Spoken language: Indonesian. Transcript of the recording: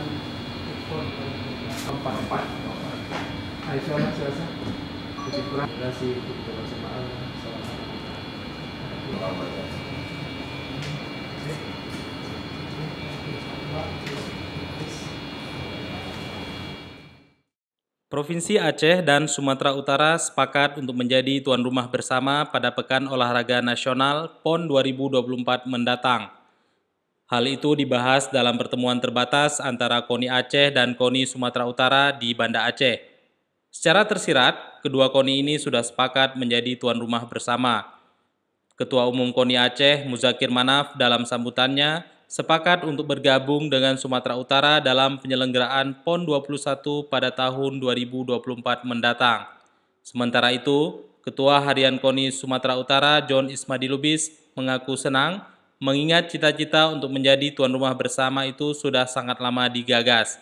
keempat empat nah, kurang Provinsi Aceh dan Sumatera Utara sepakat untuk menjadi tuan rumah bersama pada Pekan Olahraga Nasional PON 2024 mendatang. Hal itu dibahas dalam pertemuan terbatas antara KONI Aceh dan KONI Sumatera Utara di Banda Aceh. Secara tersirat, kedua KONI ini sudah sepakat menjadi tuan rumah bersama. Ketua Umum KONI Aceh, Muzakir Manaf, dalam sambutannya sepakat untuk bergabung dengan Sumatera Utara dalam penyelenggaraan PON 21 pada tahun 2024 mendatang. Sementara itu, Ketua Harian KONI Sumatera Utara John Ismadi Lubis, mengaku senang Mengingat cita-cita untuk menjadi tuan rumah bersama itu sudah sangat lama digagas,